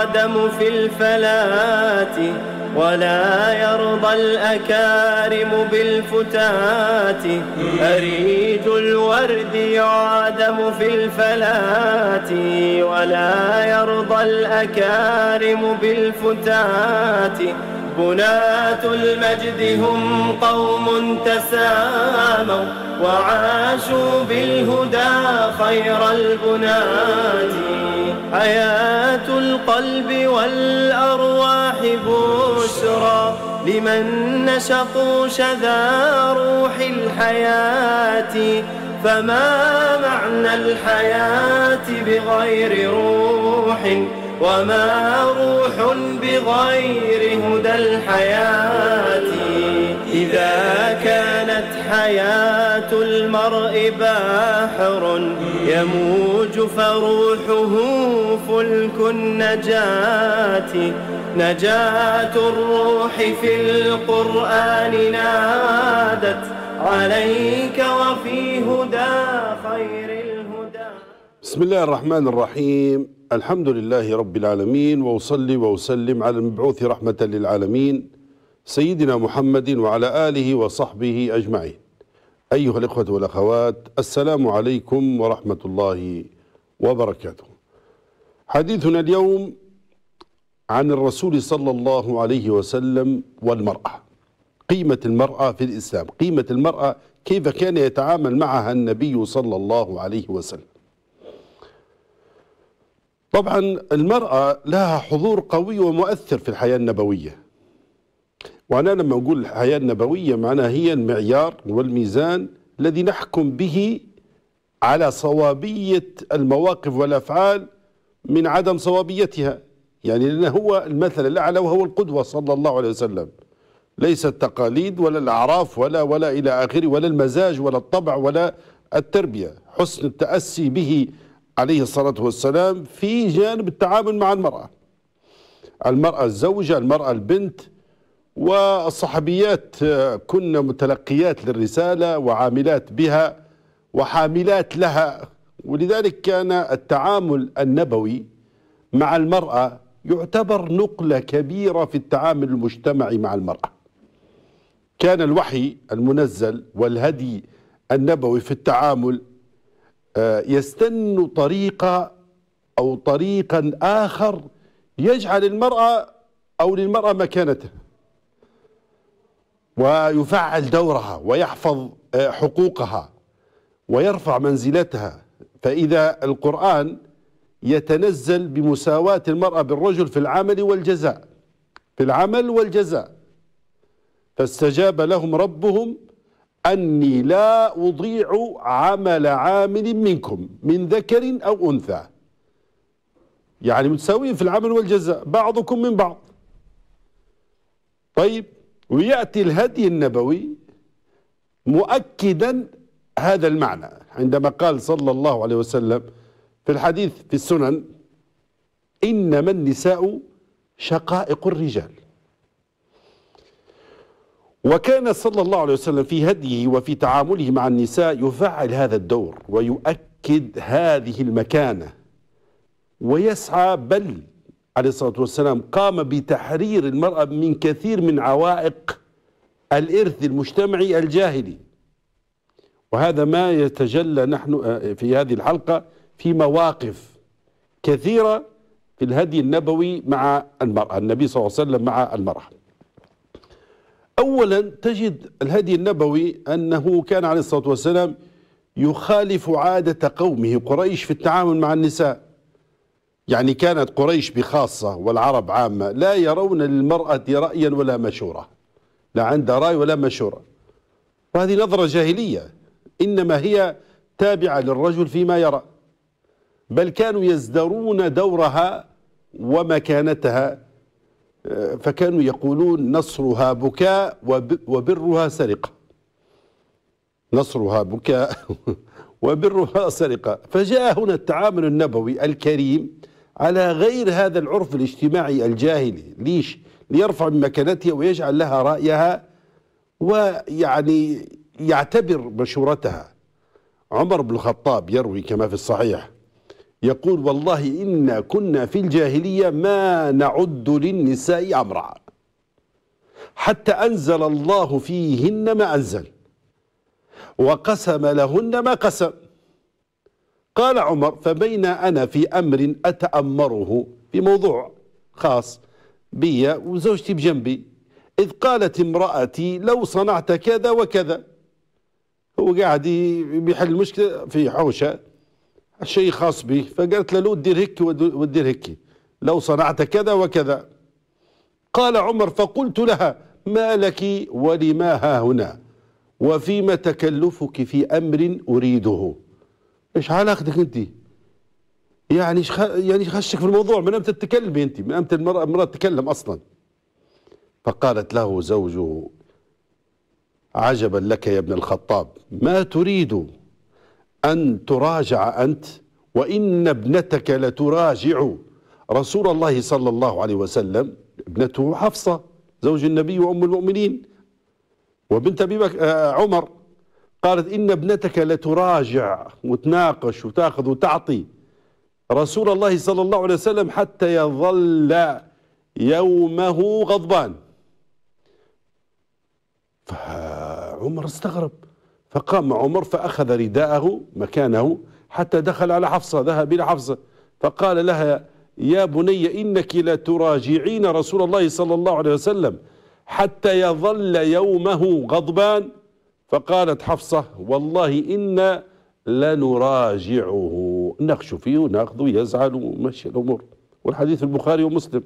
القدم في الفلات ولا يرضى الأكارم بالفتات أريد الورد يعدم في الفلات ولا يرضى الأكارم بالفتات بناة المجد هم قوم تساموا وعاشوا بالهدى خير البنات حياة القلب والأرواح بشرى لمن نشطوا شذا روح الحياة فما معنى الحياة بغير روح وما روح بغير هدى الحياة إذا كانت حياة المرء باحر يموج فروحه فلك النجاة نجاة الروح في القرآن نادت عليك وفي هدى خير الهدى بسم الله الرحمن الرحيم الحمد لله رب العالمين وأصلي وأسلم على المبعوث رحمة للعالمين سيدنا محمد وعلى آله وصحبه أجمعين أيها الإخوة والأخوات السلام عليكم ورحمة الله وبركاته حديثنا اليوم عن الرسول صلى الله عليه وسلم والمرأة قيمة المرأة في الإسلام قيمة المرأة كيف كان يتعامل معها النبي صلى الله عليه وسلم طبعا المرأة لها حضور قوي ومؤثر في الحياة النبوية وأنا لما أقول الحياة النبوية معناها هي المعيار والميزان الذي نحكم به على صوابية المواقف والأفعال من عدم صوابيتها يعني لأنه هو المثل الأعلى وهو القدوة صلى الله عليه وسلم ليس التقاليد ولا الأعراف ولا ولا إلى آخره ولا المزاج ولا الطبع ولا التربية حسن التأسي به عليه الصلاة والسلام في جانب التعامل مع المرأة المرأة الزوجة المرأة البنت والصحبيات كن متلقيات للرسالة وعاملات بها وحاملات لها ولذلك كان التعامل النبوي مع المرأة يعتبر نقلة كبيرة في التعامل المجتمعي مع المرأة كان الوحي المنزل والهدي النبوي في التعامل آه، يستن طريقة أو طريقا آخر يجعل المرأة أو للمرأة مكانتها ويفعل دورها ويحفظ آه، حقوقها ويرفع منزلتها فإذا القرآن يتنزل بمساواة المرأة بالرجل في العمل والجزاء في العمل والجزاء فاستجاب لهم ربهم أني لا أضيع عمل عامل منكم من ذكر أو أنثى يعني متساويين في العمل والجزاء بعضكم من بعض طيب ويأتي الهدي النبوي مؤكدا هذا المعنى عندما قال صلى الله عليه وسلم في الحديث في السنن إنما النساء شقائق الرجال وكان صلى الله عليه وسلم في هديه وفي تعامله مع النساء يفعل هذا الدور ويؤكد هذه المكانة ويسعى بل عليه الصلاة والسلام قام بتحرير المرأة من كثير من عوائق الإرث المجتمعي الجاهلي وهذا ما يتجلى نحن آه، في هذه الحلقة في مواقف كثيرة في الهدي النبوي مع المرأة النبي صلى الله عليه وسلم مع المرأة أولا تجد الهدي النبوي أنه كان عليه الصلاة والسلام يخالف عادة قومه قريش في التعامل مع النساء يعني كانت قريش بخاصة والعرب عامة لا يرون للمرأة رأيا ولا مشورة لا عندها رأي ولا مشورة وهذه نظرة جاهلية إنما هي تابعة للرجل فيما يرى بل كانوا يزدرون دورها ومكانتها آه، فكانوا يقولون نصرها بكاء وبرها سرقة نصرها بكاء وبرها سرقة فجاء هنا التعامل النبوي الكريم على غير هذا العرف الاجتماعي الجاهلي ليش ليرفع من مكانتها ويجعل لها رأيها ويعني يعتبر مشورتها عمر بن الخطاب يروي كما في الصحيح يقول والله إنا كنا في الجاهلية ما نعد للنساء أمرا حتى أنزل الله فيهن ما أنزل وقسم لهن ما قسم قال عمر فبين أنا في أمر أتأمره في موضوع خاص بي وزوجتي بجنبي إذ قالت امرأتي لو صنعت كذا وكذا هو قاعد يحل المشكلة في حوشة شيء خاص به فقالت له لو دير هيك ودير هيك لو صنعت كذا وكذا قال عمر فقلت لها ما لك ولما ها هنا وفيما تكلفك في أمر أريده ايش علاقتك انت؟ يعني ايش يعني ايش خشك في الموضوع؟ من امتى تتكلمي انت؟ من امتى المراه المراه تتكلم اصلا؟ فقالت له زوجه عجبا لك يا ابن الخطاب ما تريد ان تراجع انت وان ابنتك لتراجع رسول الله صلى الله عليه وسلم ابنته حفصه زوج النبي وام المؤمنين وبنت ابي آه، عمر قالت إن ابنتك لتراجع وتناقش وتاخذ وتعطي رسول الله صلى الله عليه وسلم حتى يظل يومه غضبان فعمر استغرب فقام عمر فأخذ رداءه مكانه حتى دخل على حفصة ذهب إلى حفصة فقال لها يا بني إنك لتراجعين رسول الله صلى الله عليه وسلم حتى يظل يومه غضبان فقالت حفصة والله إنا لنراجعه نخش فيه وناخذه يزعل ومشي الأمور والحديث البخاري ومسلم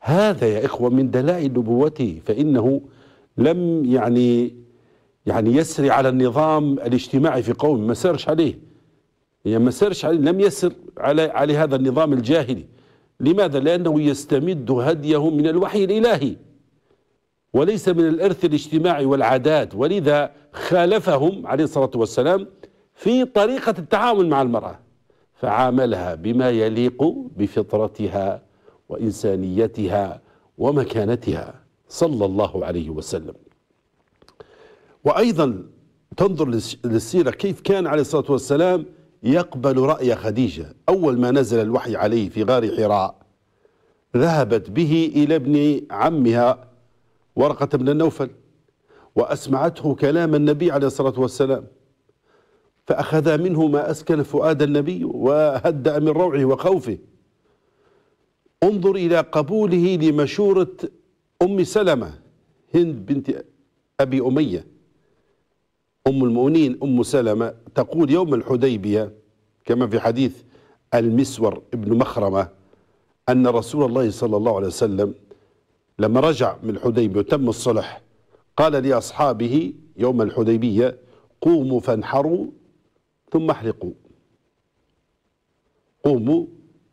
هذا يا إخوة من دلائل نبوته فإنه لم يعني يعني يسري على النظام الاجتماعي في قوم ما سرش عليه يعني ما سرش عليه لم يسر على على هذا النظام الجاهلي لماذا؟ لأنه يستمد هديه من الوحي الإلهي وليس من الإرث الاجتماعي والعادات ولذا خالفهم عليه الصلاة والسلام في طريقة التعامل مع المرأة فعاملها بما يليق بفطرتها وإنسانيتها ومكانتها صلى الله عليه وسلم وأيضا تنظر للسيرة كيف كان عليه الصلاة والسلام يقبل رأي خديجة أول ما نزل الوحي عليه في غار حراء ذهبت به إلى ابن عمها ورقة بن النوفل وأسمعته كلام النبي عليه الصلاة والسلام فأخذ منه ما أسكن فؤاد النبي وهدأ من روعه وخوفه انظر إلى قبوله لمشورة أم سلمة هند بنت أبي أمية أم المؤمنين أم سلمة تقول يوم الحديبية كما في حديث المسور ابن مخرمة أن رسول الله صلى الله عليه وسلم لما رجع من الحديبية وتم الصلح قال لأصحابه يوم الحديبية قوموا فانحروا ثم احرقوا قوموا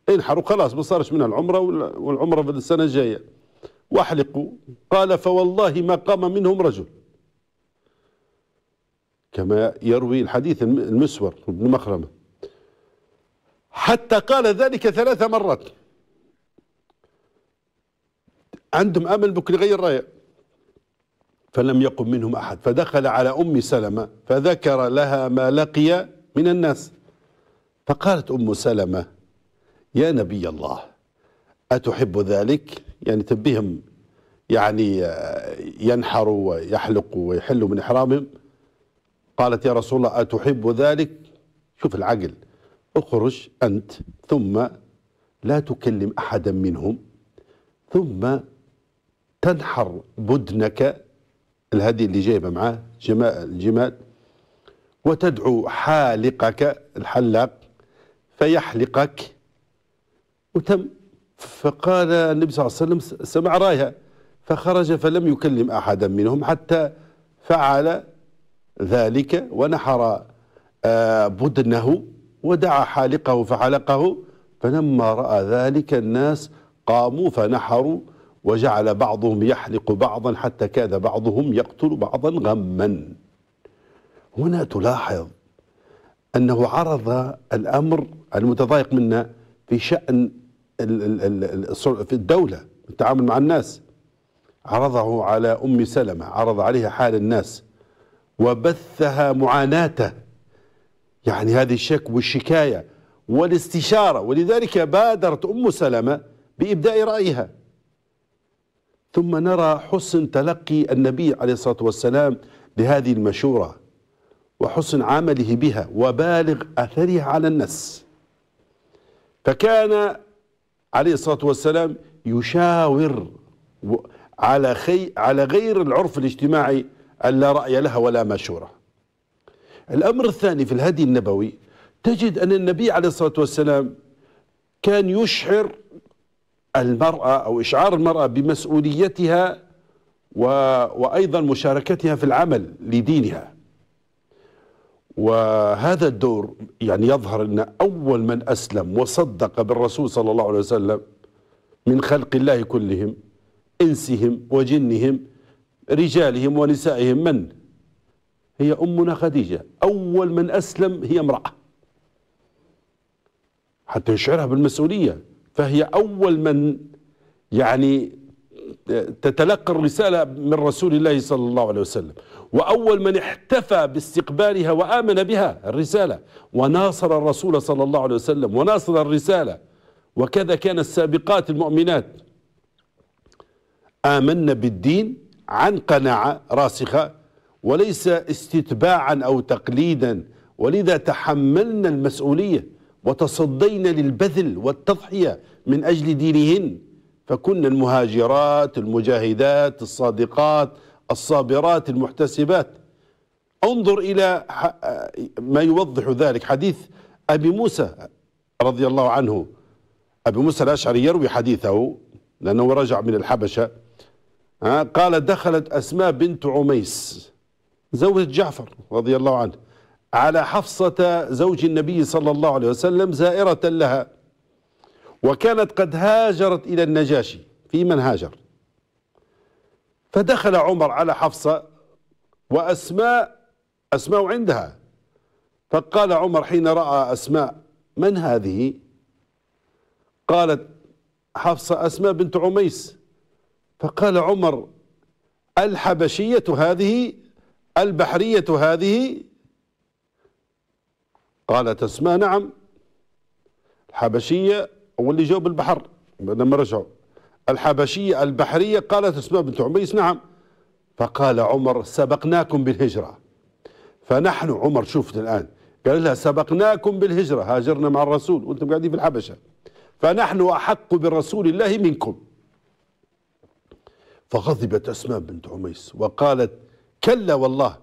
انحروا خلاص ما صارش منها العمرة والعمرة في السنة الجاية واحلقوا قال فوالله ما قام منهم رجل كما يروي الحديث المسور بن مخرمة حتى قال ذلك ثلاث مرات عندهم امل بكل يغير رايه فلم يقم منهم احد فدخل على ام سلمه فذكر لها ما لقي من الناس فقالت ام سلمه يا نبي الله اتحب ذلك يعني تبيهم يعني آه، ينحروا ويحلقوا ويحلوا من احرامهم قالت يا رسول الله اتحب ذلك شوف العقل اخرج انت ثم لا تكلم احدا منهم ثم تنحر بدنك الهدي اللي جايبه معاه الجمال وتدعو حالقك الحلاق فيحلقك وتم فقال النبي صلى الله عليه وسلم سمع رايها فخرج فلم يكلم أحدا منهم حتى فعل ذلك ونحر آه، بدنه ودعا حالقه فحلقه فلما رأى ذلك الناس قاموا فنحروا وجعل بعضهم يحلق بعضا حتى كاد بعضهم يقتل بعضا غما هنا تلاحظ أنه عرض الأمر المتضايق منا في شأن في الدولة التعامل مع الناس عرضه على أم سلمة عرض عليها حال الناس وبثها معاناته يعني هذه الشك والشكاية والاستشارة ولذلك بادرت أم سلمة بإبداء رأيها ثم نرى حسن تلقي النبي عليه الصلاة والسلام لهذه المشورة وحسن عمله بها وبالغ أثرها على الناس فكان عليه الصلاة والسلام يشاور على, خي على غير العرف الاجتماعي أن لا رأي لها ولا مشورة الأمر الثاني في الهدي النبوي تجد أن النبي عليه الصلاة والسلام كان يشعر المرأة أو إشعار المرأة بمسؤوليتها و... وأيضا مشاركتها في العمل لدينها وهذا الدور يعني يظهر أن أول من أسلم وصدق بالرسول صلى الله عليه وسلم من خلق الله كلهم إنسهم وجنهم رجالهم ونسائهم من هي أمنا خديجة أول من أسلم هي امرأة حتى يشعرها بالمسؤولية فهي أول من يعني تتلقى الرسالة من رسول الله صلى الله عليه وسلم وأول من احتفى باستقبالها وآمن بها الرسالة وناصر الرسول صلى الله عليه وسلم وناصر الرسالة وكذا كان السابقات المؤمنات آمنا بالدين عن قناعة راسخة وليس استتباعا أو تقليدا ولذا تحملنا المسؤولية وتصدين للبذل والتضحية من أجل دينهن فكن المهاجرات المجاهدات الصادقات الصابرات المحتسبات انظر إلى ما يوضح ذلك حديث أبي موسى رضي الله عنه أبي موسى الأشعري يروي حديثه لأنه رجع من الحبشة قال دخلت أسماء بنت عميس زوجة جعفر رضي الله عنه على حفصة زوج النبي صلى الله عليه وسلم زائرة لها وكانت قد هاجرت إلى النجاشي في من هاجر فدخل عمر على حفصة وأسماء أسماء عندها فقال عمر حين رأى أسماء من هذه قالت حفصة أسماء بنت عميس فقال عمر الحبشية هذه البحرية هذه قالت اسماء نعم الحبشية واللي جاوا بالبحر لما رجعوا الحبشية البحرية قالت اسماء بنت عميس نعم فقال عمر سبقناكم بالهجرة فنحن عمر شفت الآن قال لها سبقناكم بالهجرة هاجرنا مع الرسول وانتم قاعدين في الحبشة فنحن أحق برسول الله منكم فغضبت أسماء بنت عميس وقالت كلا والله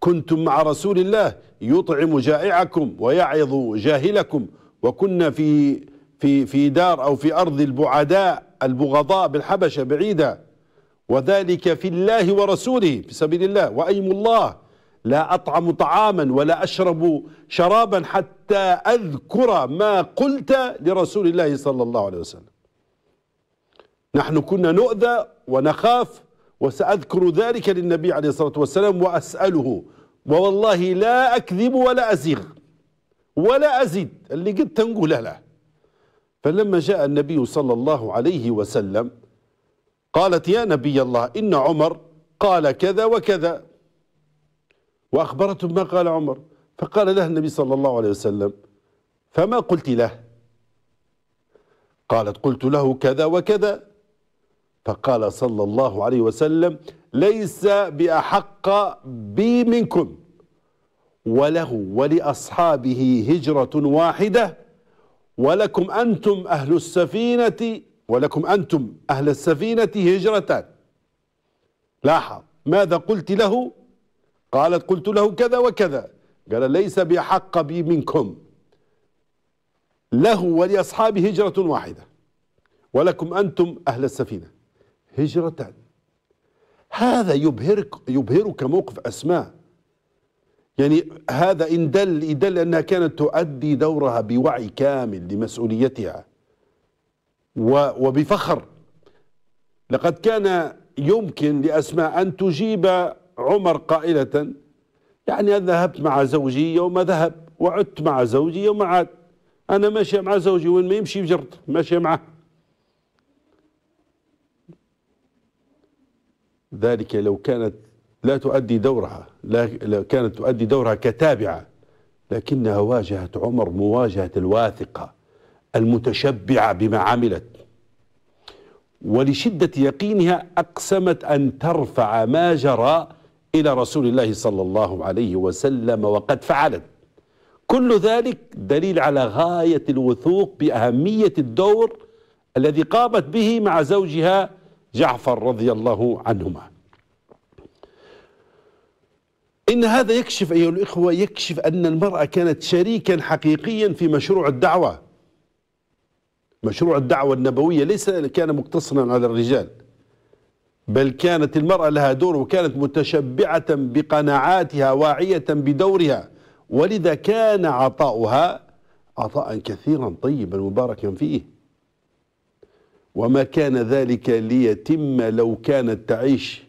كنتم مع رسول الله يطعم جائعكم ويعظ جاهلكم وكنا في في في دار او في ارض البعداء البغضاء بالحبشه بعيده وذلك في الله ورسوله في سبيل الله وايم الله لا اطعم طعاما ولا اشرب شرابا حتى اذكر ما قلت لرسول الله صلى الله عليه وسلم. نحن كنا نؤذى ونخاف وسأذكر ذلك للنبي عليه الصلاة والسلام وأسأله ووالله لا أكذب ولا أزيغ ولا أزيد اللي قد تنقوله له فلما جاء النبي صلى الله عليه وسلم قالت يا نبي الله إن عمر قال كذا وكذا وأخبرته ما قال عمر فقال له النبي صلى الله عليه وسلم فما قلت له قالت قلت له كذا وكذا فقال صلى الله عليه وسلم ليس بأحق بي منكم وله ولأصحابه هجرة واحدة ولكم أنتم أهل السفينة ولكم أنتم أهل السفينة هجرتان لاحظ ماذا قلت له قالت قلت له كذا وكذا قال ليس بحق بي منكم له ولأصحابه هجرة واحدة ولكم أنتم أهل السفينة هجرة هذا يبهرك يبهرك موقف أسماء يعني هذا إن دل يدل أنها كانت تؤدي دورها بوعي كامل لمسؤوليتها وبفخر لقد كان يمكن لأسماء أن تجيب عمر قائلة يعني ذهبت مع زوجي يوم ذهب وعدت مع زوجي يوم عاد أنا ماشية مع زوجي وين ما يمشي بجرت ماشية معه ذلك لو كانت لا تؤدي دورها لا كانت تؤدي دورها كتابعة لكنها واجهت عمر مواجهة الواثقة المتشبعة بما عملت ولشدة يقينها أقسمت أن ترفع ما جرى إلى رسول الله صلى الله عليه وسلم وقد فعلت كل ذلك دليل على غاية الوثوق بأهمية الدور الذي قامت به مع زوجها جعفر رضي الله عنهما إن هذا يكشف أيها الإخوة يكشف أن المرأة كانت شريكا حقيقيا في مشروع الدعوة مشروع الدعوة النبوية ليس كان مقتصرا على الرجال بل كانت المرأة لها دور وكانت متشبعة بقناعاتها واعية بدورها ولذا كان عطاؤها عطاء كثيرا طيبا مباركا فيه وما كان ذلك ليتم لو كانت تعيش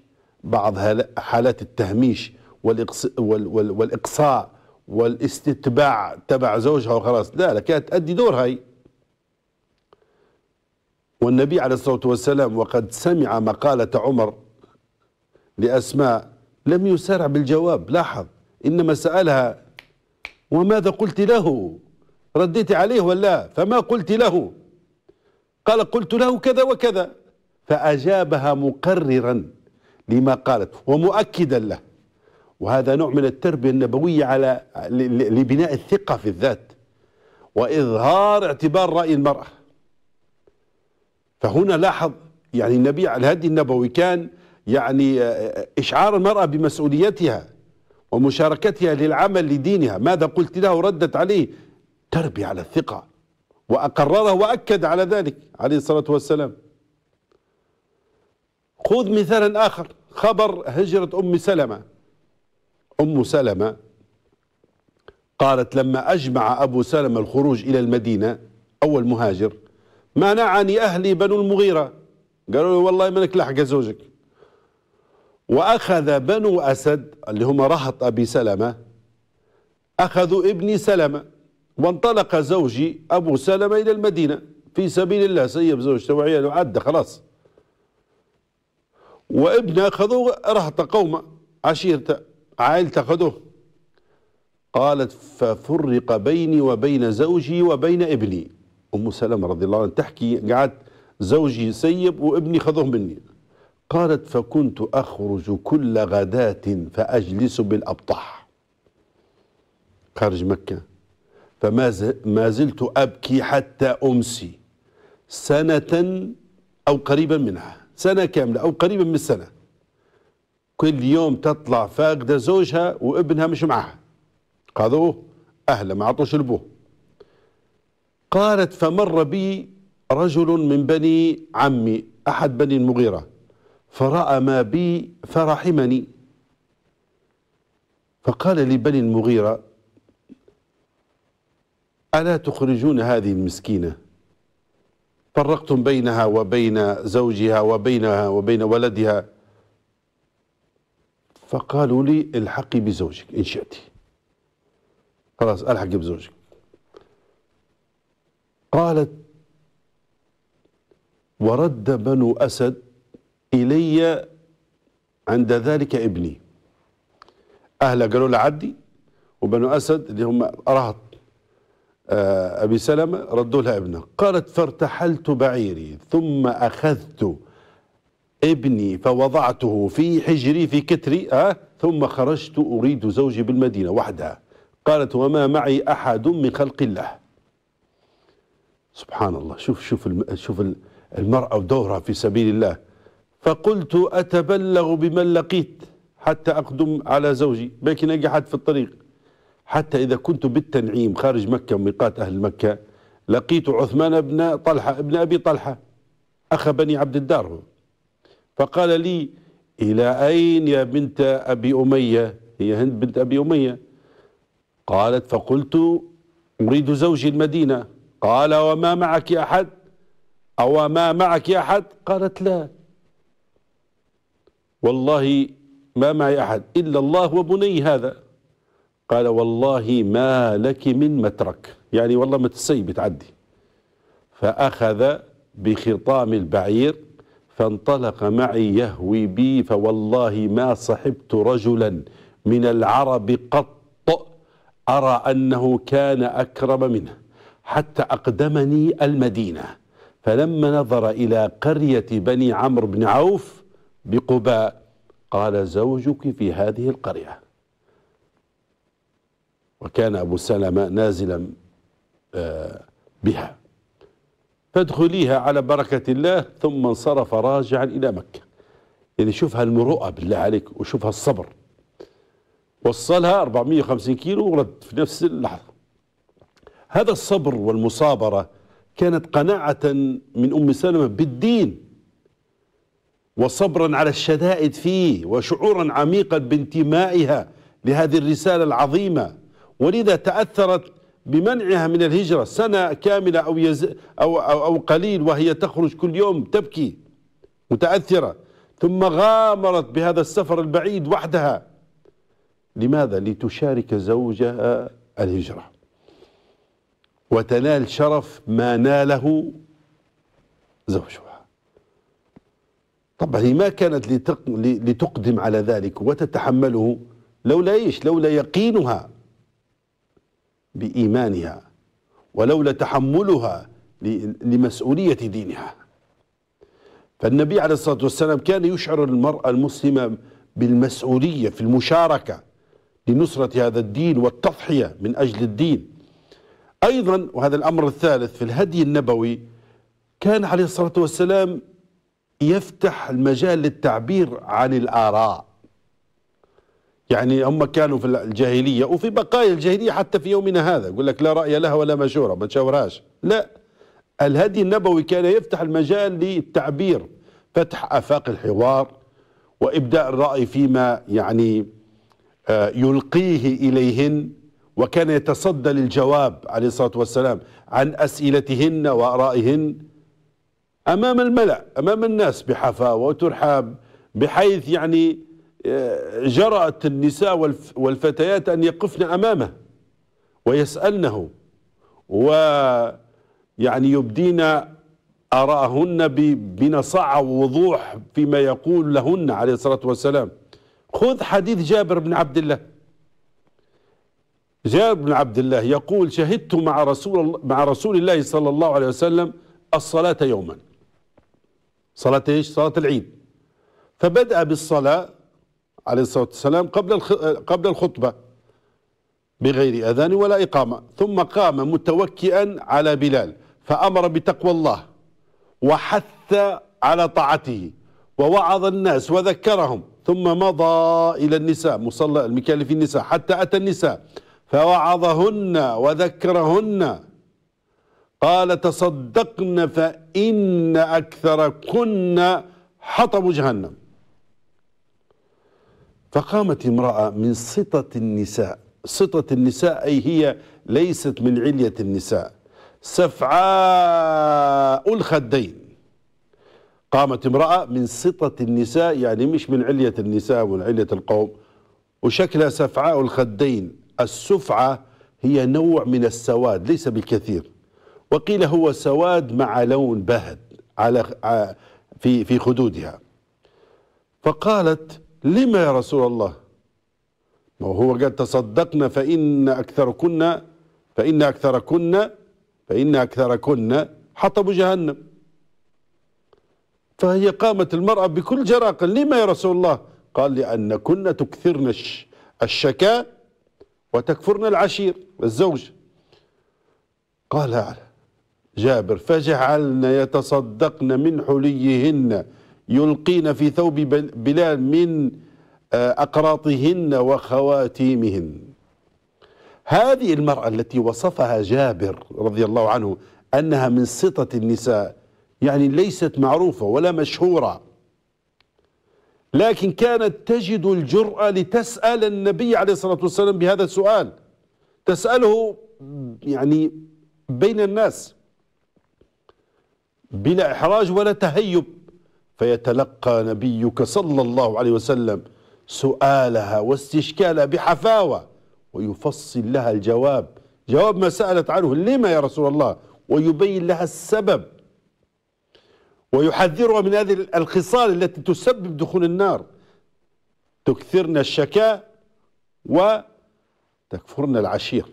بعض حالات التهميش والإقصاء والاستتباع تبع زوجها وخلاص لا لا كانت تؤدي دورها هي والنبي عليه الصلاة والسلام وقد سمع مقالة عمر لأسماء لم يسارع بالجواب لاحظ إنما سألها وماذا قلت له رديت عليه ولا فما قلت له قال قلت له كذا وكذا فأجابها مقررا لما قالت ومؤكدا له وهذا نوع من التربية النبوية على لبناء الثقة في الذات وإظهار اعتبار رأي المرأة فهنا لاحظ يعني النبي على الهدي النبوي كان يعني آه، آه، إشعار المرأة بمسؤوليتها ومشاركتها للعمل لدينها ماذا قلت له ردت عليه تربية على الثقة وأقرره وأكد على ذلك عليه الصلاة والسلام خذ مثالا آخر خبر هجرة أم سلمة أم سلمة قالت لما أجمع أبو سلمة الخروج إلى المدينة أول مهاجر منعني أهلي بنو المغيرة قالوا له والله منك لحق زوجك وأخذ بنو أسد اللي هم رهط أبي سلمة أخذوا ابني سلمة وانطلق زوجي أبو سلمة إلى المدينة في سبيل الله سيب زوجته وعياله عدى خلاص وابنه أخذوه رهط قومه عشيرته عائلته أخذوه قالت ففرق بيني وبين زوجي وبين ابني أم سلمة رضي الله عنها تحكي قعدت زوجي سيب وابني خذوه مني قالت فكنت أخرج كل غداة فأجلس بالأبطح خارج مكة فما زلت أبكي حتى أمسي سنة أو قريبا منها سنة كاملة أو قريبا من السنة كل يوم تطلع فاقدة زوجها وابنها مش معها قاضوه أهله ما عطوش لبوه قالت فمر بي رجل من بني عمي أحد بني المغيرة فرأى ما بي فرحمني فقال لبني المغيرة ألا تخرجون هذه المسكينة فرقتم بينها وبين زوجها وبينها وبين ولدها فقالوا لي الحقي بزوجك إن شئت خلاص ألحقي بزوجك قالت ورد بنو أسد إلي عند ذلك ابني أهله قالوا لعدي عدي وبنو أسد اللي هم رهط آه، أبي سلمة ردوا لها ابنه قالت فارتحلت بعيري ثم أخذت ابني فوضعته في حجري في كتري أه ثم خرجت أريد زوجي بالمدينة وحدها قالت وما معي أحد من خلق الله سبحان الله شوف شوف شوف المرأة ودورها في سبيل الله فقلت أتبلغ بمن لقيت حتى أقدم على زوجي باكي نجحت حد في الطريق حتى إذا كنت بالتنعيم خارج مكة وميقات أهل مكة لقيت عثمان بن طلحة ابن أبي طلحة أخ بني عبد الدار هو فقال لي إلى أين يا بنت أبي أمية هي هند بنت أبي أمية قالت فقلت أريد زوجي المدينة قال وما معك أحد أو ما معك أحد قالت لا والله ما معي أحد إلا الله وبني هذا قال والله ما لك من مترك يعني والله ما تسيب بتعدي فأخذ بخطام البعير فانطلق معي يهوي بي فوالله ما صحبت رجلا من العرب قط أرى أنه كان أكرم منه حتى أقدمني المدينة فلما نظر إلى قرية بني عمرو بن عوف بقباء قال زوجك في هذه القرية وكان أبو سلمة نازلا آه، بها فادخليها على بركة الله ثم انصرف راجعا إلى مكة يعني شوف المروءة بالله عليك وشوف الصبر وصلها 450 كيلو ورد في نفس اللحظة هذا الصبر والمصابرة كانت قناعة من أم سلمة بالدين وصبرا على الشدائد فيه وشعورا عميقا بانتمائها لهذه الرسالة العظيمة ولذا تأثرت بمنعها من الهجرة سنة كاملة أو, يز أو, أو, أو قليل وهي تخرج كل يوم تبكي متأثرة ثم غامرت بهذا السفر البعيد وحدها لماذا؟ لتشارك زوجها الهجرة وتنال شرف ما ناله زوجها طبعا هي ما كانت لتقدم على ذلك وتتحمله لولا ايش لولا يقينها بإيمانها ولولا تحملها لمسؤولية دينها فالنبي عليه الصلاة والسلام كان يشعر المرأة المسلمة بالمسؤولية في المشاركة لنصرة هذا الدين والتضحية من أجل الدين أيضا وهذا الأمر الثالث في الهدي النبوي كان عليه الصلاة والسلام يفتح المجال للتعبير عن الآراء يعني هم كانوا في الجاهلية وفي بقايا الجاهلية حتى في يومنا هذا يقول لك لا رأي لها ولا مشورة ما تشاورهاش لا الهدي النبوي كان يفتح المجال للتعبير فتح آفاق الحوار وإبداء الرأي فيما يعني آه، يلقيه إليهن وكان يتصدى للجواب عليه الصلاة والسلام عن أسئلتهن وآرائهن أمام الملأ أمام الناس بحفاوة وترحاب بحيث يعني جرأت النساء والفتيات أن يقفن أمامه ويسألنه ويعني يبدين آراءهن بنصاعة ووضوح فيما يقول لهن عليه الصلاة والسلام خذ حديث جابر بن عبد الله جابر بن عبد الله يقول شهدت مع رسول مع رسول الله صلى الله عليه وسلم الصلاة يوما صلاة ايش؟ صلاة العيد فبدأ بالصلاة عليه الصلاة والسلام قبل قبل الخطبة بغير أذان ولا إقامة ثم قام متوكئا على بلال فأمر بتقوى الله وحث على طاعته ووعظ الناس وذكرهم ثم مضى إلى النساء مصلى المكان النساء حتى أتى النساء فوعظهن وذكرهن قال تصدقن فإن أكثركن حطب جهنم فقامت امرأة من سطة النساء سطة النساء أي هي ليست من علية النساء سفعاء الخدين قامت امرأة من سطة النساء يعني مش من علية النساء ومن علية القوم وشكلها سفعاء الخدين السفعة هي نوع من السواد ليس بالكثير وقيل هو سواد مع لون بهد على في في خدودها فقالت لما يا رسول الله ما هو قال تصدقنا فإن أكثركن فإن أكثركن فإن أكثركن حطب جهنم فهي قامت المرأة بكل جراقة لما يا رسول الله قال لأنكن تكثرن الشكاء وتكفرن العشير الزوج قال جابر فجعلن يتصدقن من حليهن يلقين في ثوب بلال من آه، أقراطهن وخواتيمهن هذه المرأة التي وصفها جابر رضي الله عنه أنها من سطة النساء يعني ليست معروفة ولا مشهورة لكن كانت تجد الجرأة لتسأل النبي عليه الصلاة والسلام بهذا السؤال تسأله يعني بين الناس بلا إحراج ولا تهيب فيتلقى نبيك صلى الله عليه وسلم سؤالها واستشكالها بحفاوة ويفصل لها الجواب جواب ما سألت عنه لما يا رسول الله ويبين لها السبب ويحذرها من هذه الخصال التي تسبب دخول النار تكثرنا الشكاء وتكفرنا العشير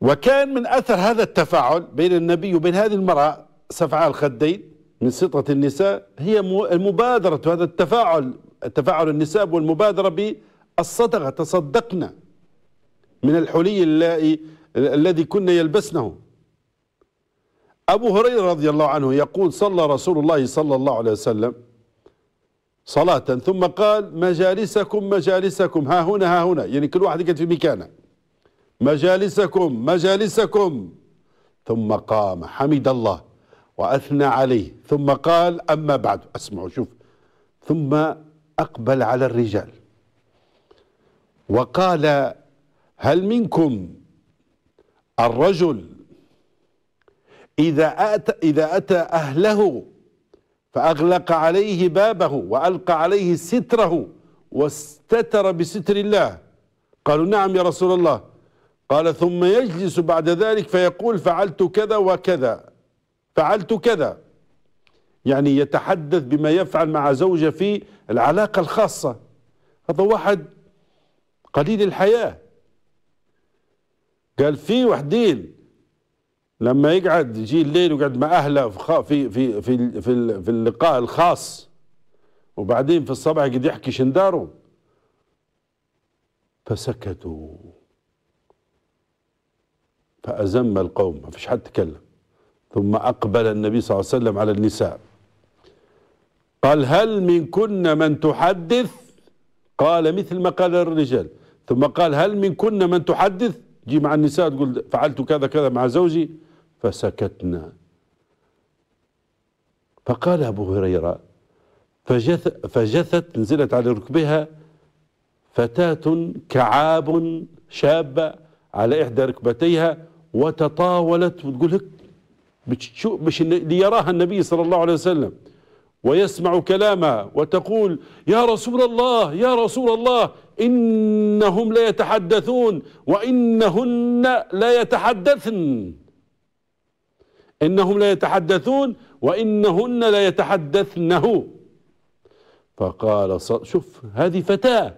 وكان من أثر هذا التفاعل بين النبي وبين هذه المرأة صفعاء الخدين من سطة النساء هي مبادرة هذا التفاعل تفاعل النساء والمبادرة بالصدقة تصدقنا من الحلي الذي كنا يلبسنه أبو هريرة رضي الله عنه يقول صلى رسول الله صلى الله عليه وسلم صلاة ثم قال مجالسكم مجالسكم ها هنا ها هنا يعني كل واحد يقعد في مكانه مجالسكم مجالسكم ثم قام حمد الله وأثنى عليه ثم قال أما بعد أسمعوا شوف ثم أقبل على الرجال وقال هل منكم الرجل إذا أتى, إذا أتى أهله فأغلق عليه بابه وألقى عليه ستره واستتر بستر الله قالوا نعم يا رسول الله قال ثم يجلس بعد ذلك فيقول فعلت كذا وكذا فعلت كذا يعني يتحدث بما يفعل مع زوجة في العلاقة الخاصة هذا واحد قليل الحياة قال في وحدين لما يقعد يجي الليل ويقعد مع أهله في في في في, في, في اللقاء الخاص وبعدين في الصباح قد يحكي شنداره فسكتوا فأزم القوم ما فيش حد تكلم ثم أقبل النبي صلى الله عليه وسلم على النساء قال هل منكن من تحدث قال مثل ما قال الرجال ثم قال هل منكن من تحدث جي مع النساء تقول فعلت كذا كذا مع زوجي فسكتنا فقال أبو هريرة فجث فجثت نزلت على ركبها فتاة كعاب شابة على إحدى ركبتيها وتطاولت وتقول هك باش ليراها النبي صلى الله عليه وسلم ويسمع كلامها وتقول يا رسول الله يا رسول الله إنهم لا يتحدثون وإنهن لا يتحدثن إنهم لا يتحدثون وإنهن لا يتحدثنه فقال شوف هذه فتاة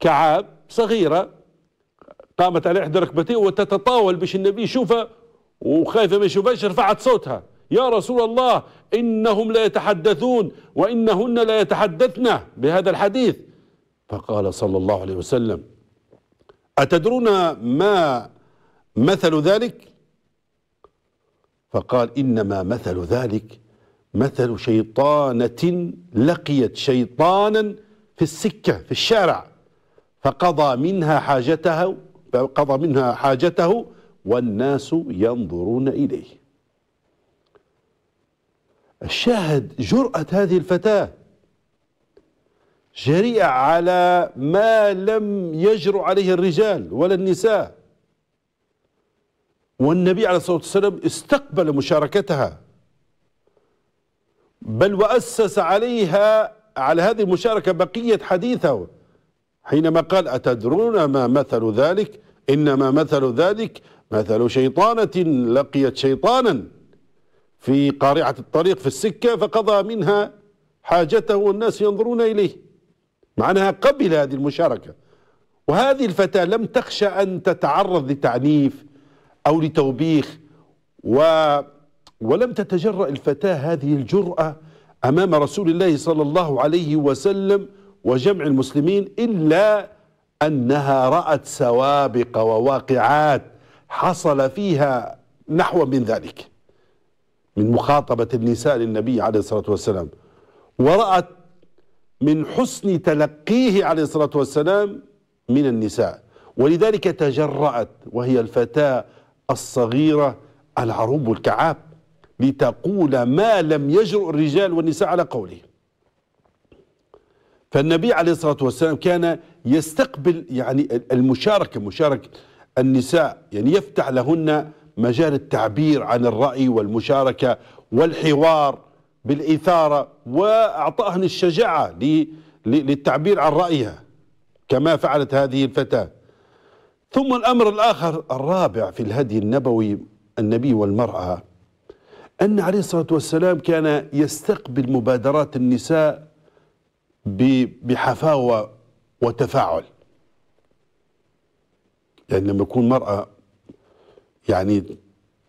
كعاب صغيرة قامت على إحدى ركبتيه وتتطاول باش النبي يشوفها وخايفة ما يشوفهاش رفعت صوتها يا رسول الله إنهم لا يتحدثون وإنهن لا يتحدثن بهذا الحديث فقال صلى الله عليه وسلم أتدرون ما مثل ذلك فقال إنما مثل ذلك مثل شيطانة لقيت شيطانا في السكة في الشارع فقضى منها حاجته فقضى منها حاجته والناس ينظرون إليه الشاهد جرأة هذه الفتاة جريئة على ما لم يجرؤ عليه الرجال ولا النساء والنبي عليه الصلاة والسلام استقبل مشاركتها بل وأسس عليها على هذه المشاركة بقية حديثه حينما قال أتدرون ما مثل ذلك إنما مثل ذلك مثل شيطانة لقيت شيطانا في قارعة الطريق في السكة فقضى منها حاجته والناس ينظرون إليه مع أنها قبل هذه المشاركة وهذه الفتاة لم تخشى أن تتعرض لتعنيف أو لتوبيخ و ولم تتجرأ الفتاة هذه الجرأة أمام رسول الله صلى الله عليه وسلم وجمع المسلمين إلا أنها رأت سوابق وواقعات حصل فيها نحو من ذلك من مخاطبة النساء للنبي عليه الصلاة والسلام ورأت من حسن تلقيه عليه الصلاة والسلام من النساء ولذلك تجرأت وهي الفتاة الصغيرة العروب الكعاب لتقول ما لم يجرؤ الرجال والنساء على قوله فالنبي عليه الصلاة والسلام كان يستقبل يعني المشاركة مشاركة النساء يعني يفتح لهن مجال التعبير عن الرأي والمشاركة والحوار بالإثارة وأعطاهن الشجاعة للتعبير عن رأيها كما فعلت هذه الفتاة ثم الأمر الآخر الرابع في الهدي النبوي النبي والمرأة أن عليه الصلاة والسلام كان يستقبل مبادرات النساء بحفاوة وتفاعل لأن لما يكون مرأة يعني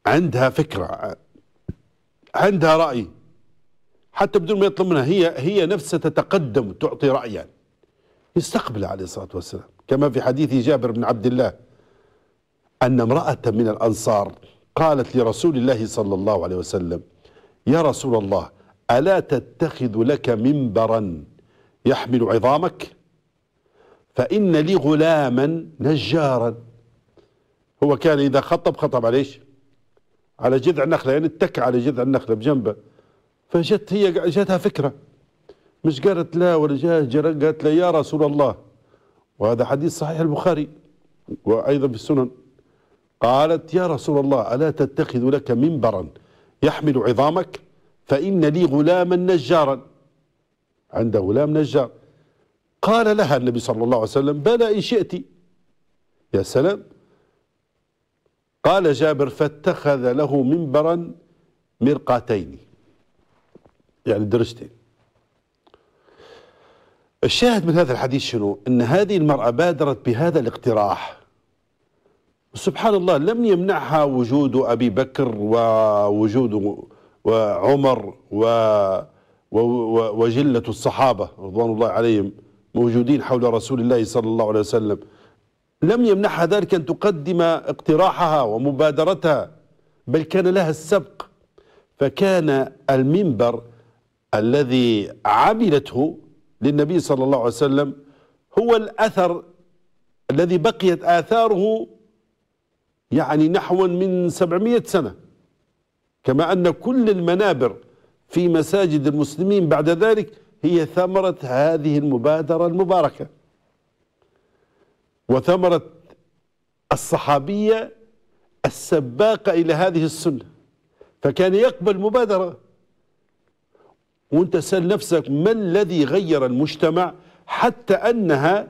عندها فكرة عندها رأي حتى بدون ما يطلب منها هي هي نفسها تتقدم تعطي رأيا يستقبل عليه الصلاة والسلام كما في حديث جابر بن عبد الله أن امرأة من الأنصار قالت لرسول الله صلى الله عليه وسلم يا رسول الله ألا تتخذ لك منبرا يحمل عظامك فإن لي غلاما نجارا هو كان إذا خطب خطب على إيش على جذع النخلة يعني اتكى على جذع النخلة بجنبه فجت هي جاتها فكرة مش قالت لا ولا جاء قالت له يا رسول الله وهذا حديث صحيح البخاري وأيضا في السنن قالت يا رسول الله ألا تتخذ لك منبرا يحمل عظامك فإن لي غلاما نجارا عنده غلام نجار قال لها النبي صلى الله عليه وسلم بلى إن شئت يا سلام قال جابر فاتخذ له منبرا مرقاتين يعني درجتين الشاهد من هذا الحديث شنو أن هذه المرأة بادرت بهذا الاقتراح سبحان الله لم يمنعها وجود أبي بكر ووجود وعمر و وجلة الصحابة رضوان الله عليهم موجودين حول رسول الله صلى الله عليه وسلم لم يمنحها ذلك أن تقدم اقتراحها ومبادرتها بل كان لها السبق فكان المنبر الذي عملته للنبي صلى الله عليه وسلم هو الأثر الذي بقيت آثاره يعني نحو من 700 سنة كما أن كل المنابر في مساجد المسلمين بعد ذلك هي ثمرة هذه المبادرة المباركة وثمرة الصحابية السباقة إلى هذه السنة فكان يقبل مبادرة وانت سأل نفسك ما الذي غير المجتمع حتى أنها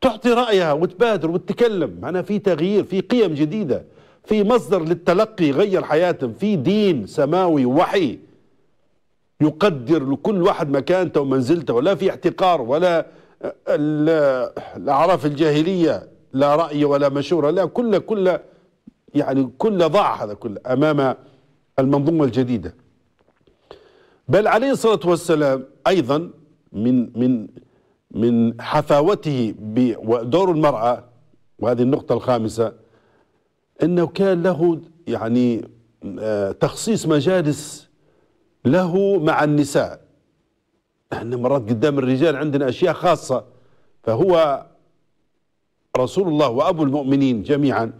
تعطي رأيها وتبادر وتتكلم معناها في تغيير في قيم جديدة في مصدر للتلقي غير حياتهم في دين سماوي وحي يقدر لكل واحد مكانته ومنزلته ولا في احتقار ولا الاعراف الجاهليه لا راي ولا مشوره لا كل كل يعني كل ضاع هذا كله امام المنظومه الجديده بل عليه الصلاه والسلام ايضا من من من حفاوته ودور المراه وهذه النقطه الخامسه انه كان له يعني آه، تخصيص مجالس له مع النساء احنا مرات قدام الرجال عندنا اشياء خاصه فهو رسول الله وابو المؤمنين جميعا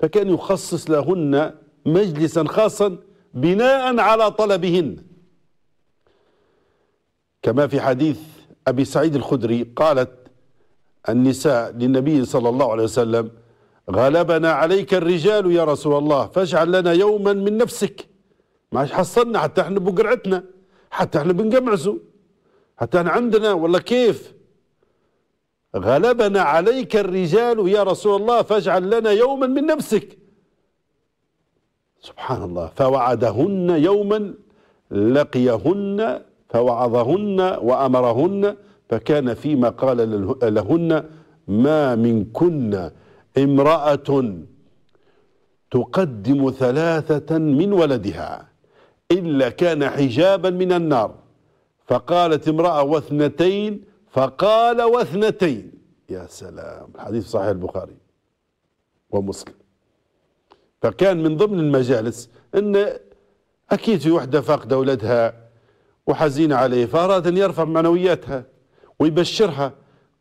فكان يخصص لهن مجلسا خاصا بناء على طلبهن كما في حديث ابي سعيد الخدري قالت النساء للنبي صلى الله عليه وسلم غلبنا عليك الرجال يا رسول الله فاجعل لنا يوما من نفسك ما حصلنا حتى احنا بقرعتنا حتى احنا بنجمعزه حتى احنا عندنا ولا كيف غلبنا عليك الرجال يا رسول الله فاجعل لنا يوما من نفسك سبحان الله فوعدهن يوما لقيهن فوعظهن وأمرهن فكان فيما قال لهن ما منكن امرأة تقدم ثلاثة من ولدها إلا كان حجابا من النار فقالت امرأة واثنتين فقال واثنتين يا سلام الحديث صحيح البخاري ومسلم فكان من ضمن المجالس أن أكيد في وحدة فاقدة أولادها وحزينة عليه فأراد أن يرفع معنوياتها ويبشرها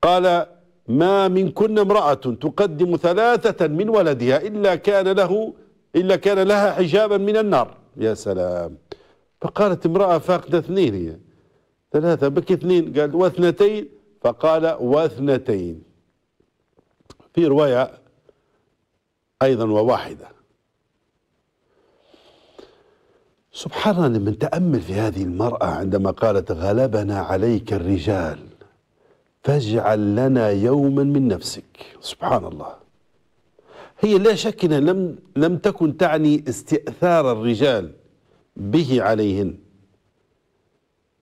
قال ما منكن امرأة تقدم ثلاثة من ولدها إلا كان له إلا كان لها حجابا من النار يا سلام فقالت امرأة فاقدة اثنين هي ثلاثة بك اثنين قال واثنتين فقال واثنتين في رواية أيضا وواحدة سبحان الله من تأمل في هذه المرأة عندما قالت غلبنا عليك الرجال فاجعل لنا يوما من نفسك سبحان الله هي لا شك أنها لم, لم تكن تعني استئثار الرجال به عليهن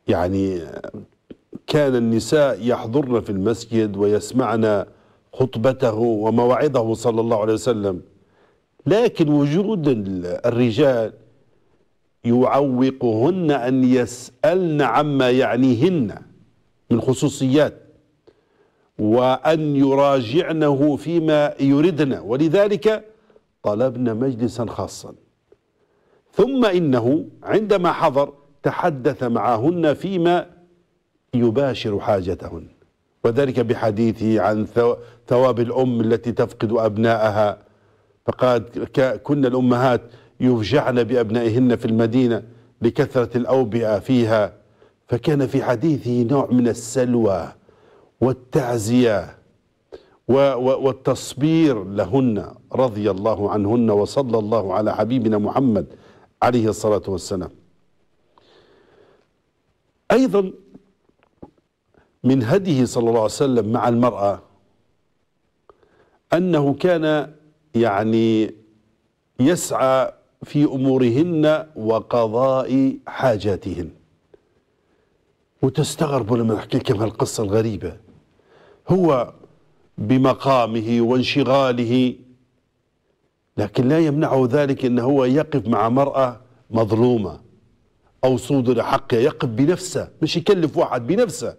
يعني كان النساء يحضرن في المسجد ويسمعن خطبته ومواعظه صلى الله عليه وسلم لكن وجود الرجال يعوقهن أن يسألن عما يعنيهن من خصوصيات وأن يراجعنه فيما يردنا ولذلك طلبنا مجلسا خاصا ثم إنه عندما حضر تحدث معهن فيما يباشر حاجتهن وذلك بحديثه عن ثواب الأم التي تفقد أبناءها فقد كن الأمهات يفجعن بأبنائهن في المدينة لكثرة الأوبئة فيها فكان في حديثه نوع من السلوى والتعزية والتصبير لهن رضي الله عنهن وصلى الله على حبيبنا محمد عليه الصلاة والسلام أيضا من هديه صلى الله عليه وسلم مع المرأة أنه كان يعني يسعى في أمورهن وقضاء حاجاتهن وتستغرب لما أحكي لكم هالقصة الغريبة هو بمقامه وانشغاله لكن لا يمنعه ذلك ان هو يقف مع مرأة مظلومة او صدر حقها يقف بنفسه مش يكلف واحد بنفسه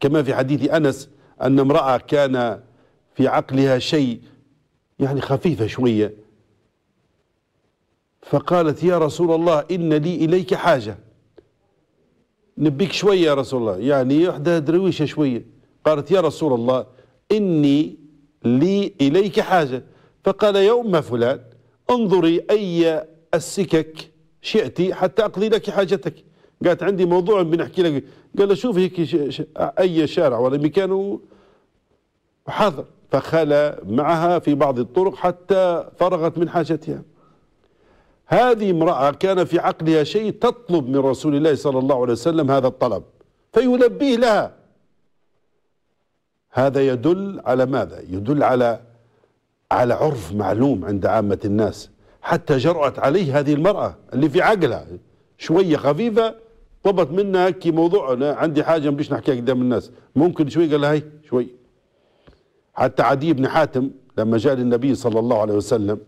كما في حديث انس ان امرأة كان في عقلها شيء يعني خفيفة شوية فقالت يا رسول الله إن لي إليك حاجة نبيك شوية يا رسول الله يعني احدى درويشة شوية قالت يا رسول الله إني لي إليك حاجة فقال يوم فلان انظري أي السكك شئت حتى أقضي لك حاجتك قالت عندي موضوع بنحكي لك قال له شوف هيك أي شارع ولا مكان وحاضر فخلى معها في بعض الطرق حتى فرغت من حاجتها هذه امرأة كان في عقلها شيء تطلب من رسول الله صلى الله عليه وسلم هذا الطلب فيلبيه لها هذا يدل على ماذا يدل على على عرف معلوم عند عامة الناس حتى جرأت عليه هذه المرأة اللي في عقلها شوية خفيفة طبت منها كي موضوع أنا عندي حاجة بديش نحكيها قدام الناس ممكن شوي قال لها هي شوي حتى عدي بن حاتم لما جاء للنبي صلى الله عليه وسلم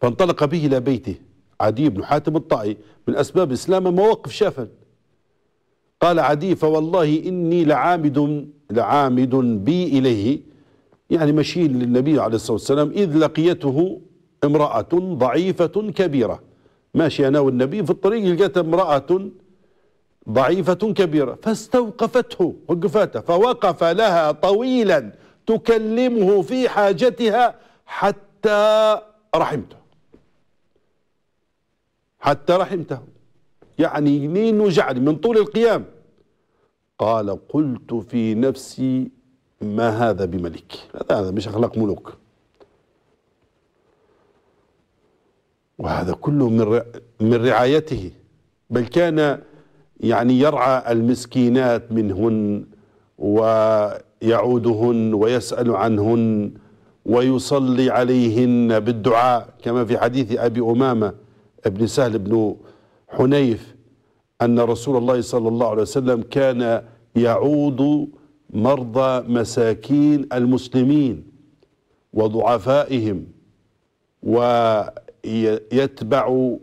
فانطلق به إلى بيته عدي بن حاتم الطائي من أسباب إسلامه مواقف شافه قال عدي فوالله إني لعامد لعامد بي إليه يعني مشين للنبي عليه الصلاة والسلام إذ لقيته امرأة ضعيفة كبيرة ماشي أنا والنبي في الطريق لقيت امرأة ضعيفة كبيرة فاستوقفته وقفاته فوقف لها طويلا تكلمه في حاجتها حتى رحمته حتى رحمته يعني لين وجعني من طول القيام قال قلت في نفسي ما هذا بملك هذا مش أخلاق ملوك وهذا كله من من رعايته بل كان يعني يرعى المسكينات منهن ويعودهن ويسأل عنهن ويصلي عليهن بالدعاء كما في حديث أبي أمامة ابن سهل بن حنيف أن رسول الله صلى الله عليه وسلم كان يعود مرضى مساكين المسلمين وضعفائهم ويتبع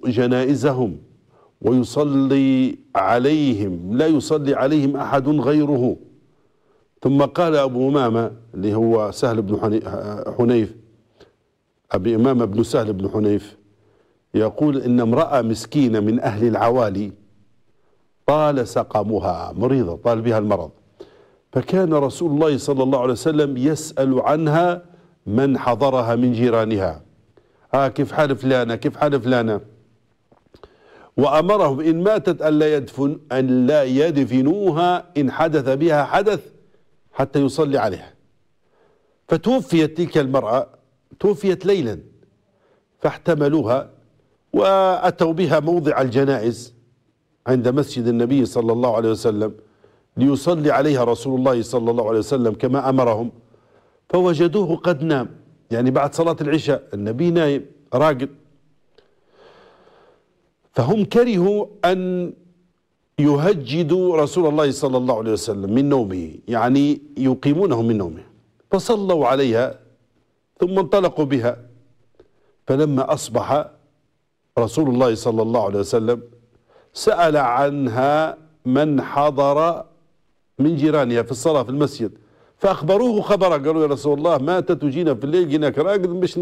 جنائزهم ويصلي عليهم لا يصلي عليهم أحد غيره ثم قال أبو أمامة اللي هو سهل بن حنيف أبي أمامة بن سهل بن حنيف يقول إن امرأة مسكينة من أهل العوالي طال سقمها مريضة طال بها المرض فكان رسول الله صلى الله عليه وسلم يسأل عنها من حضرها من جيرانها ها آه، كيف حال فلانة كيف حال فلانة وأمرهم إن ماتت أن لا يدفن أن لا يدفنوها إن حدث بها حدث حتى يصلي عليها فتوفيت تلك المرأة توفيت ليلا فاحتملوها وأتوا بها موضع الجنائز عند مسجد النبي صلى الله عليه وسلم ليصلي عليها رسول الله صلى الله عليه وسلم كما أمرهم فوجدوه قد نام يعني بعد صلاة العشاء النبي نايم راقد فهم كرهوا أن يهجدوا رسول الله صلى الله عليه وسلم من نومه يعني يقيمونه من نومه فصلوا عليها ثم انطلقوا بها فلما أصبح رسول الله صلى الله عليه وسلم سأل عنها من حضر من جيرانها في الصلاة في المسجد فأخبروه خبرا قالوا يا رسول الله ماتت وجينا في الليل جيناك راقد مش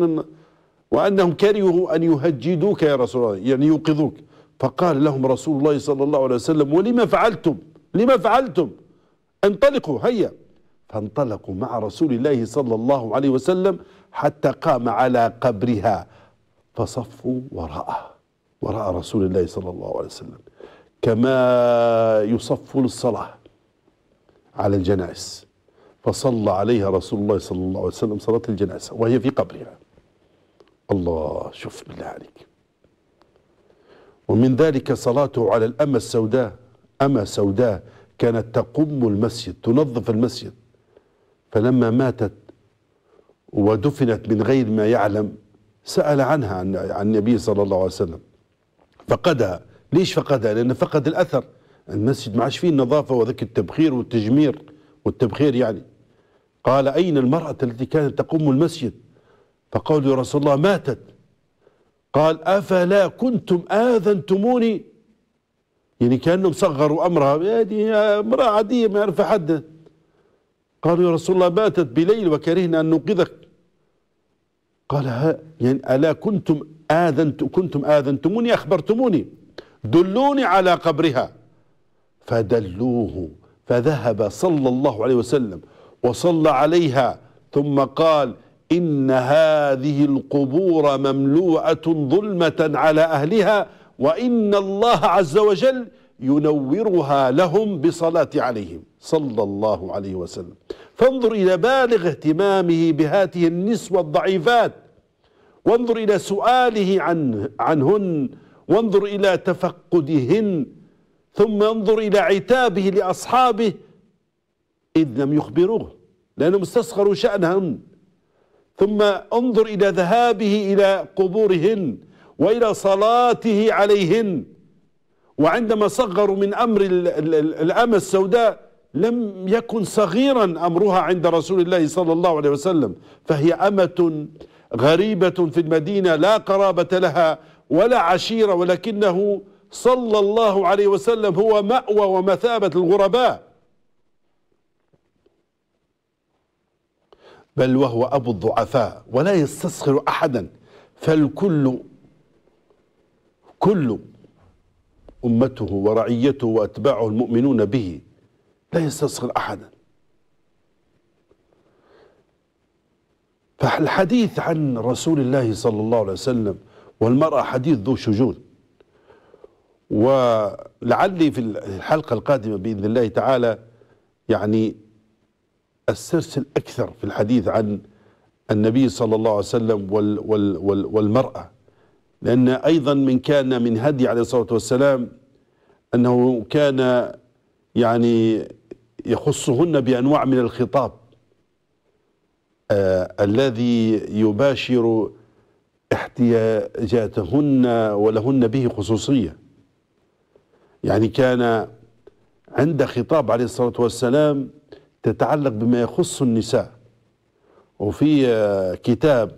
وأنهم كرهوا أن يهجدوك يا رسول الله يعني يوقظوك فقال لهم رسول الله صلى الله عليه وسلم ولما فعلتم لما فعلتم انطلقوا هيا فانطلقوا مع رسول الله صلى الله عليه وسلم حتى قام على قبرها فصفوا وراءه وراء رسول الله صلى الله عليه وسلم كما يصف للصلاة على الجنائز فصلى عليها رسول الله صلى الله عليه وسلم صلاة الجنازة وهي في قبرها الله شوف بالله عليك ومن ذلك صلاته على الأمة السوداء أمة سوداء كانت تقم المسجد تنظف المسجد فلما ماتت ودفنت من غير ما يعلم سأل عنها عن, عن النبي صلى الله عليه وسلم فقدها ليش فقدها لأنه فقد الأثر المسجد ما عادش فيه النظافة وذاك التبخير والتجمير والتبخير يعني قال أين المرأة التي كانت تقوم المسجد فقالوا يا رسول الله ماتت قال أفلا كنتم آذنتموني يعني كأنهم صغروا أمرها هذه يعني امرأة عادية ما يعرف حد قالوا يا رسول الله ماتت بليل وكرهنا أن نوقظك قال ها يعني ألا كنتم آذنت كنتم آذنتموني أخبرتموني دلوني على قبرها فدلوه فذهب صلى الله عليه وسلم وصلى عليها ثم قال إن هذه القبور مملوءة ظلمة على أهلها وإن الله عز وجل ينورها لهم بصلاة عليهم صلى الله عليه وسلم فانظر إلى بالغ اهتمامه بهذه النسوة الضعيفات وانظر إلى سؤاله عن عنهن وانظر إلى تفقدهن ثم انظر إلى عتابه لأصحابه إذ لم يخبروه لأنهم استصغروا شأنهم ثم انظر إلى ذهابه إلى قبورهن وإلى صلاته عليهن وعندما صغروا من أمر الأمة السوداء لم يكن صغيرا أمرها عند رسول الله صلى الله عليه وسلم فهي أمة غريبة في المدينة لا قرابة لها ولا عشيرة ولكنه صلى الله عليه وسلم هو مأوى ومثابة الغرباء بل وهو أبو الضعفاء ولا يستسخر أحدا فالكل كل أمته ورعيته وأتباعه المؤمنون به لا يستسخر أحدا فالحديث عن رسول الله صلى الله عليه وسلم والمرأة حديث ذو شجون ولعلي في الحلقة القادمة بإذن الله تعالى يعني السرسل أكثر في الحديث عن النبي صلى الله عليه وسلم وال وال وال والمرأة لأن أيضا من كان من هدي عليه الصلاة والسلام أنه كان يعني يخصهن بأنواع من الخطاب آه، الذي يباشر احتياجاتهن ولهن به خصوصية يعني كان عند خطاب عليه الصلاة والسلام تتعلق بما يخص النساء وفي آه، كتاب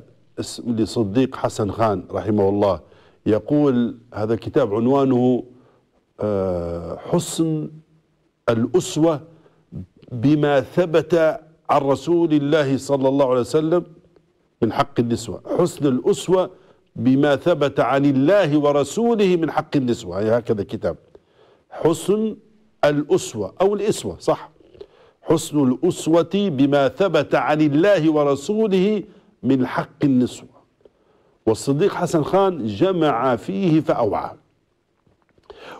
لصديق حسن خان رحمه الله يقول هذا الكتاب عنوانه آه، حسن الأسوة بما ثبت عن رسول الله صلى الله عليه وسلم من حق النسوة حسن الأسوة بما ثبت عن الله ورسوله من حق النسوة يعني هكذا كتاب حسن الأسوة أو الإسوة صح حسن الأسوة بما ثبت عن الله ورسوله من حق النسوة والصديق حسن خان جمع فيه فأوعى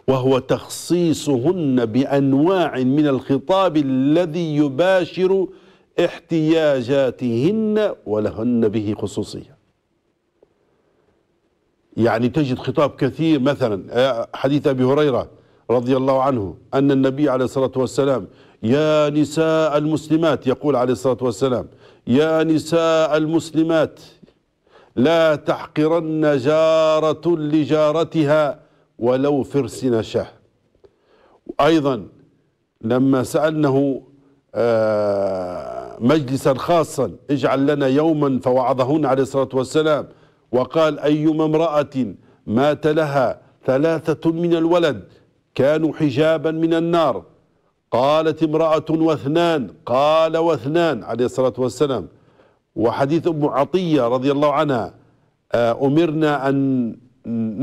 وهو تخصيصهن بأنواع من الخطاب الذي يباشر احتياجاتهن ولهن به خصوصية يعني تجد خطاب كثير مثلا آه، حديث أبي هريرة رضي الله عنه أن النبي عليه الصلاة والسلام يا نساء المسلمات يقول عليه الصلاة والسلام يا نساء المسلمات لا تحقرن جارة لجارتها ولو فرس نشاه أيضا لما سألنه آه مجلسا خاصا اجعل لنا يوما فوعظهن عليه الصلاة والسلام وقال أيما امرأة مات لها ثلاثة من الولد كانوا حجابا من النار قالت امرأة واثنان قال واثنان عليه الصلاة والسلام وحديث أم عطية رضي الله عنها آه، أمرنا أن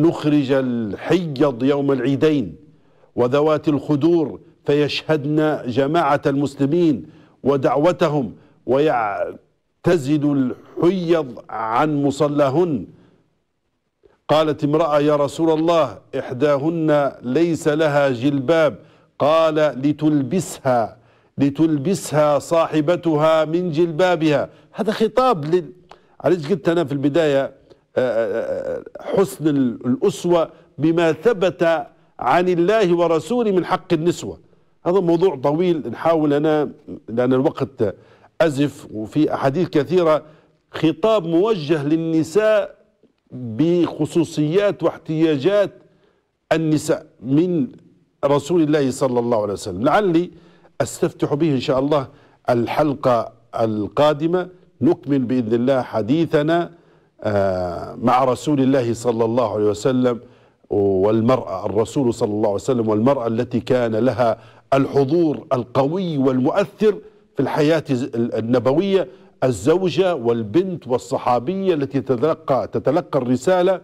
نخرج الحيض يوم العيدين وذوات الخدور فيشهدن جماعة المسلمين ودعوتهم ويعتزل الحيض عن مصلاهن قالت امرأة يا رسول الله إحداهن ليس لها جلباب قال لتلبسها لتلبسها صاحبتها من جلبابها هذا خطاب لل... علاش قلت أنا في البداية آه، آه، آه، حسن الأسوة بما ثبت عن الله ورسوله من حق النسوة هذا موضوع طويل نحاول أنا لأن الوقت أزف وفي أحاديث كثيرة خطاب موجه للنساء بخصوصيات واحتياجات النساء من رسول الله صلى الله عليه وسلم لعلي استفتح به ان شاء الله الحلقه القادمه نكمل باذن الله حديثنا آه، مع رسول الله صلى الله عليه وسلم والمراه الرسول صلى الله عليه وسلم والمراه التي كان لها الحضور القوي والمؤثر في الحياة النبوية الزوجة والبنت والصحابية التي تتلقى تتلقى الرسالة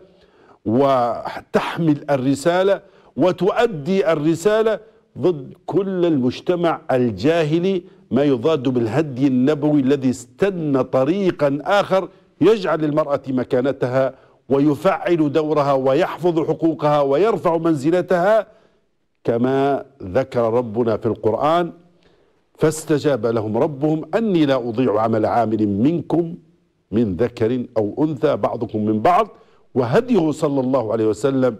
وتحمل الرسالة وتؤدي الرسالة ضد كل المجتمع الجاهلي ما يضاد بالهدي النبوي الذي استنى طريقا آخر يجعل للمرأة مكانتها ويفعل دورها ويحفظ حقوقها ويرفع منزلتها كما ذكر ربنا في القرآن فاستجاب لهم ربهم أني لا أضيع عمل عامل منكم من ذكر أو أنثى بعضكم من بعض وهديه صلى الله عليه وسلم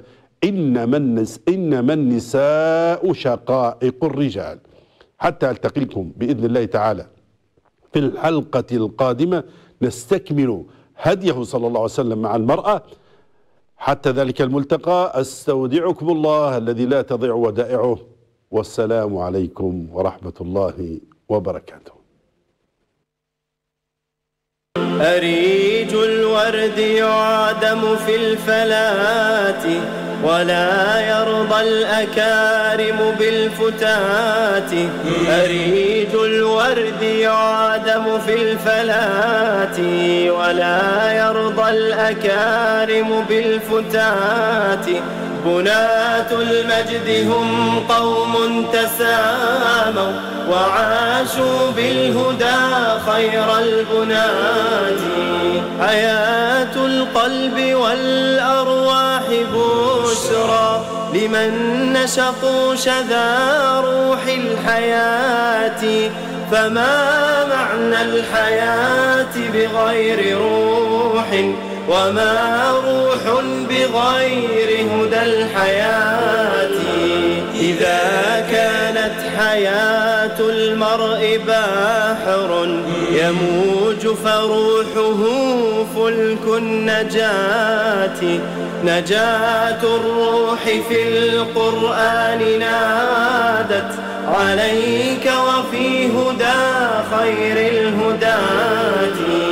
إنما النس إنما النساء شقائق الرجال حتى ألتقيكم بإذن الله تعالى في الحلقة القادمة نستكمل هديه صلى الله عليه وسلم مع المرأة حتى ذلك الملتقى استودعكم الله الذي لا تضيع ودائعه والسلام عليكم ورحمه الله وبركاته أريج الورد يعدم في الفلات ولا يرضى الأكارم بالفتات أريد الورد يعدم في الفلات ولا يرضى الأكارم بالفتات بنات المجد هم قوم تساموا وعاشوا بالهدى خير البنات حياة القلب والأرواح لمن نشقوا شذا روح الحياة فما معنى الحياة بغير روح وما روح بغير هدى الحياة إذا كانت حياة المرء باحر يموج فروحه فلك النجاة نجاة الروح في القرآن نادت عليك وفي هدى خير الهدات